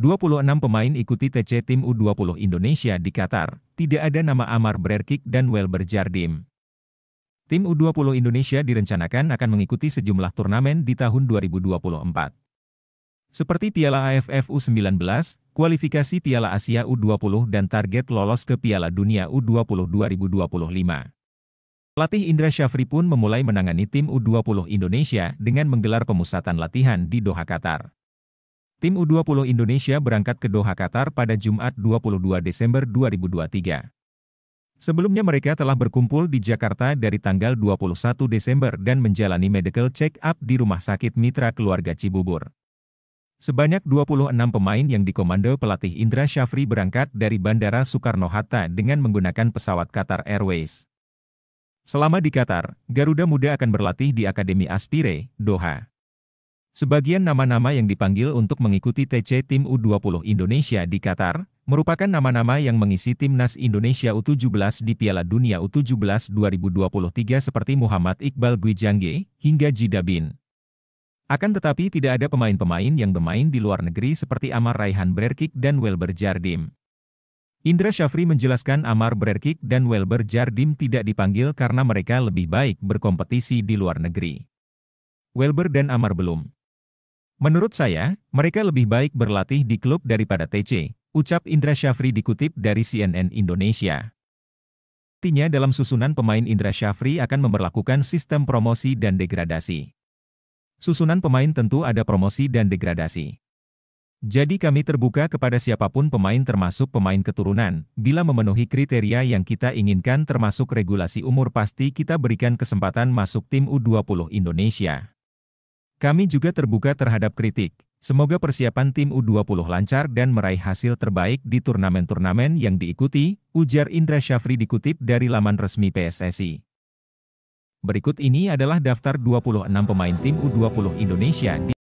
26 pemain ikuti TC Tim U20 Indonesia di Qatar, tidak ada nama Amar Brerkik dan Welber Jardim. Tim U20 Indonesia direncanakan akan mengikuti sejumlah turnamen di tahun 2024. Seperti Piala AFF U19, kualifikasi Piala Asia U20 dan target lolos ke Piala Dunia U20 2025. Pelatih Indra Syafri pun memulai menangani tim U20 Indonesia dengan menggelar pemusatan latihan di Doha, Qatar. Tim U20 Indonesia berangkat ke Doha Qatar pada Jumat 22 Desember 2023. Sebelumnya mereka telah berkumpul di Jakarta dari tanggal 21 Desember dan menjalani medical check-up di Rumah Sakit Mitra Keluarga Cibubur. Sebanyak 26 pemain yang dikomando pelatih Indra Syafri berangkat dari Bandara Soekarno-Hatta dengan menggunakan pesawat Qatar Airways. Selama di Qatar, Garuda Muda akan berlatih di Akademi Aspire, Doha. Sebagian nama-nama yang dipanggil untuk mengikuti TC Tim U20 Indonesia di Qatar, merupakan nama-nama yang mengisi timnas Indonesia U17 di Piala Dunia U17 2023 seperti Muhammad Iqbal Gwijangge hingga Jidabin. Akan tetapi tidak ada pemain-pemain yang bermain di luar negeri seperti Amar Raihan Brerkik dan Welber Jardim. Indra Syafri menjelaskan Amar Brerkik dan Welber Jardim tidak dipanggil karena mereka lebih baik berkompetisi di luar negeri. Welber dan Amar belum. Menurut saya, mereka lebih baik berlatih di klub daripada TC, ucap Indra Syafri dikutip dari CNN Indonesia. Artinya dalam susunan pemain Indra Syafri akan memperlakukan sistem promosi dan degradasi. Susunan pemain tentu ada promosi dan degradasi. Jadi kami terbuka kepada siapapun pemain termasuk pemain keturunan, bila memenuhi kriteria yang kita inginkan termasuk regulasi umur pasti kita berikan kesempatan masuk tim U20 Indonesia. Kami juga terbuka terhadap kritik. Semoga persiapan tim U20 lancar dan meraih hasil terbaik di turnamen-turnamen yang diikuti, ujar Indra Syafri dikutip dari laman resmi PSSI. Berikut ini adalah daftar 26 pemain tim U20 Indonesia di